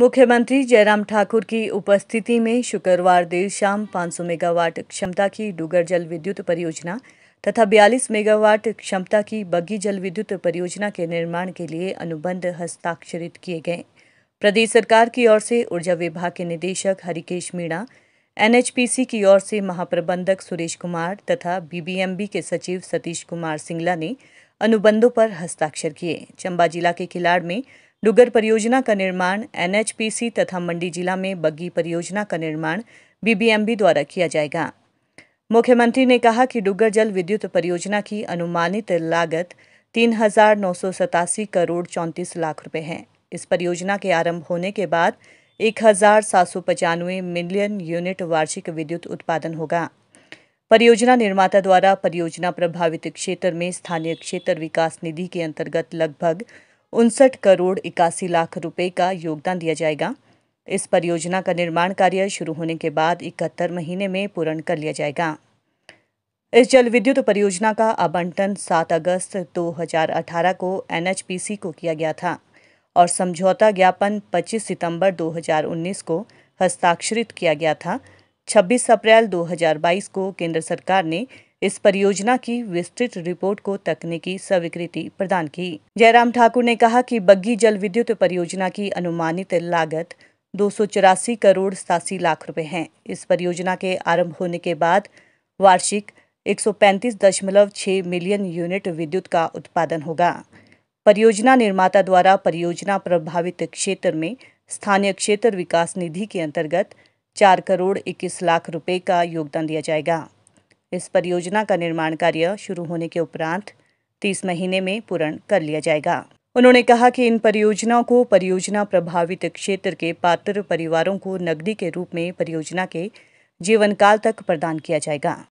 मुख्यमंत्री जयराम ठाकुर की उपस्थिति में शुक्रवार देर शाम 500 मेगावाट क्षमता की डुगर जल विद्युत परियोजना तथा 42 मेगावाट क्षमता की बग्गी जल विद्युत परियोजना के निर्माण के लिए अनुबंध हस्ताक्षरित किए गए प्रदेश सरकार की ओर से ऊर्जा विभाग के निदेशक हरिकेश मीणा एनएचपीसी की ओर से महाप्रबंधक सुरेश कुमार तथा बीबीएमबी के सचिव सतीश कुमार सिंगला ने अनुबंधों पर हस्ताक्षर किए चंबा जिला के किलाड़ में डुगर परियोजना का निर्माण एनएचपीसी तथा मंडी जिला में बग्गी परियोजना का निर्माण बीबीएमबी द्वारा किया जाएगा मुख्यमंत्री ने कहा कि डुगर जल विद्युत परियोजना की अनुमानित लागत तीन करोड़ चौंतीस लाख रुपये है इस परियोजना के आरंभ होने के बाद एक मिलियन यूनिट वार्षिक विद्युत उत्पादन होगा परियोजना निर्माता द्वारा परियोजना प्रभावित क्षेत्र में स्थानीय क्षेत्र विकास निधि के अंतर्गत लगभग उनसठ करोड़ इक्यासी लाख रुपए का योगदान दिया जाएगा इस परियोजना का निर्माण कार्य शुरू होने के बाद इकहत्तर महीने में पूर्ण कर लिया जाएगा इस जल विद्युत परियोजना का आवंटन 7 अगस्त 2018 को एनएचपीसी को किया गया था और समझौता ज्ञापन 25 सितंबर 2019 को हस्ताक्षरित किया गया था 26 अप्रैल 2022 को केंद्र सरकार ने इस परियोजना की विस्तृत रिपोर्ट को तकनीकी स्वीकृति प्रदान की जयराम ठाकुर ने कहा कि बग्घी जल विद्युत परियोजना की अनुमानित लागत दो करोड़ सतासी लाख रुपए है इस परियोजना के आरंभ होने के बाद वार्षिक 135.6 मिलियन यूनिट विद्युत का उत्पादन होगा परियोजना निर्माता द्वारा परियोजना प्रभावित क्षेत्र में स्थानीय क्षेत्र विकास निधि के अंतर्गत चार करोड़ इक्कीस लाख रुपए का योगदान दिया जाएगा इस परियोजना का निर्माण कार्य शुरू होने के उपरांत तीस महीने में पूर्ण कर लिया जाएगा उन्होंने कहा कि इन परियोजनाओं को परियोजना प्रभावित क्षेत्र के पात्र परिवारों को नकदी के रूप में परियोजना के जीवनकाल तक प्रदान किया जाएगा